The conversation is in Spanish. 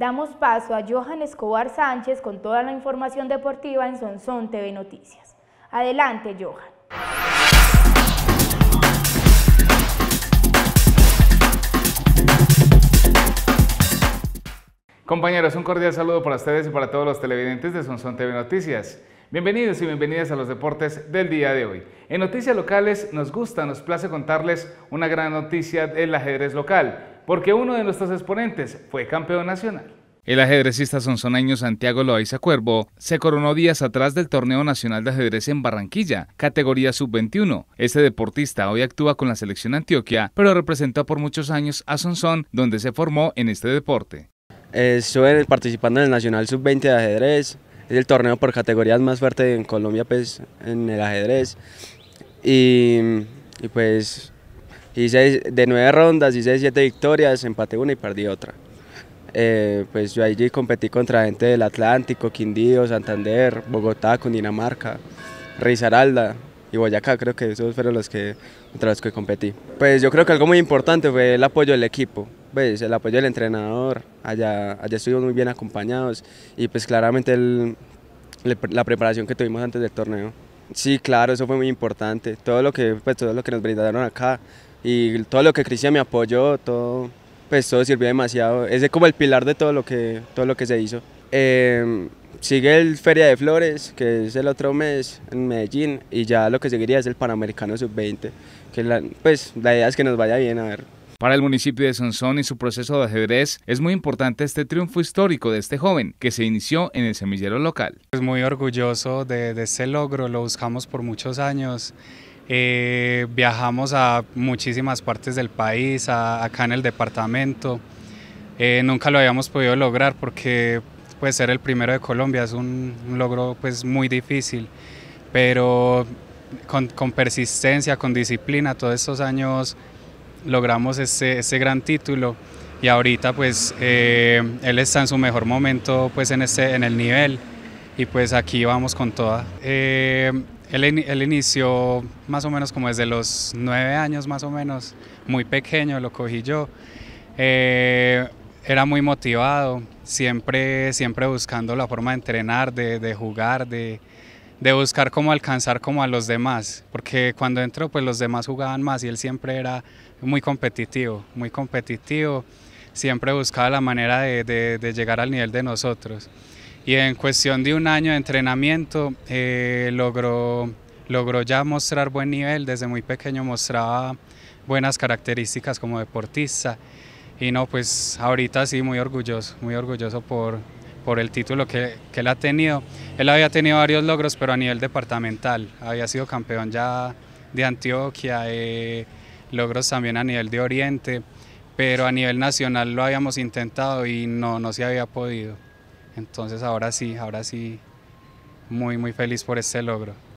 Damos paso a Johan Escobar Sánchez con toda la información deportiva en Sonsón TV Noticias. Adelante, Johan. Compañeros, un cordial saludo para ustedes y para todos los televidentes de Sonsón TV Noticias. Bienvenidos y bienvenidas a los deportes del día de hoy. En noticias locales nos gusta, nos place contarles una gran noticia del ajedrez local porque uno de nuestros exponentes fue campeón nacional. El ajedrecista sonsoneño Santiago Loaiza Cuervo se coronó días atrás del Torneo Nacional de Ajedrez en Barranquilla, categoría sub-21. Este deportista hoy actúa con la selección Antioquia, pero representó por muchos años a Sonson, donde se formó en este deporte. Estuve participando en el Nacional Sub-20 de ajedrez, es el torneo por categorías más fuerte en Colombia pues, en el ajedrez. y pues hice de nueve rondas, hice siete victorias, empaté una y perdí otra. Eh, pues yo allí competí contra gente del Atlántico, Quindío, Santander, Bogotá, Cundinamarca, Risaralda y Boyacá, creo que esos fueron los que, contra los que competí. Pues yo creo que algo muy importante fue el apoyo del equipo, pues el apoyo del entrenador, allá, allá estuvimos muy bien acompañados y pues claramente la preparación que tuvimos antes del torneo. Sí, claro, eso fue muy importante. Todo lo que, pues, todo lo que nos brindaron acá, y todo lo que Cristian me apoyó, todo, pues todo sirvió demasiado. Ese es como el pilar de todo lo que, todo lo que se hizo. Em, sigue el Feria de Flores, que es el otro mes en Medellín, y ya lo que seguiría es el Panamericano Sub-20, que la, pues la idea es que nos vaya bien, a ver. Para el municipio de Sonsón y su proceso de ajedrez es muy importante este triunfo histórico de este joven que se inició en el semillero local. Es muy orgulloso de, de este logro, lo buscamos por muchos años eh, viajamos a muchísimas partes del país, acá en el departamento. Eh, nunca lo habíamos podido lograr porque puede ser el primero de Colombia es un, logro pues, muy difícil, pero con, persistencia, con disciplina, todos estos años logramos ese, gran título y ahorita pues eh, él está en su mejor momento pues en, este, en el nivel y pues aquí vamos con toda. El, el, inicio más o menos como desde los nueve años más o menos, muy pequeño lo cogí yo. Eh, era muy motivado, siempre, siempre buscando la forma de entrenar, de, de jugar, de, de, buscar cómo alcanzar como a los demás, porque cuando entró pues los demás jugaban más y él siempre era muy competitivo, muy competitivo, siempre buscaba la manera de, de llegar al nivel de nosotros y en cuestión de un año de entrenamiento eh, logró, logró ya mostrar buen nivel, desde muy pequeño mostraba buenas características como deportista y no, pues ahorita sí muy orgulloso, muy orgulloso por, por el título que, que, él ha tenido. Él había tenido varios logros, pero a nivel departamental, había sido campeón ya de Antioquia, eh, logros también a nivel de Oriente, pero a nivel nacional lo habíamos intentado y no, no se había podido. Entonces ahora sí, ahora sí, muy, muy feliz por este logro.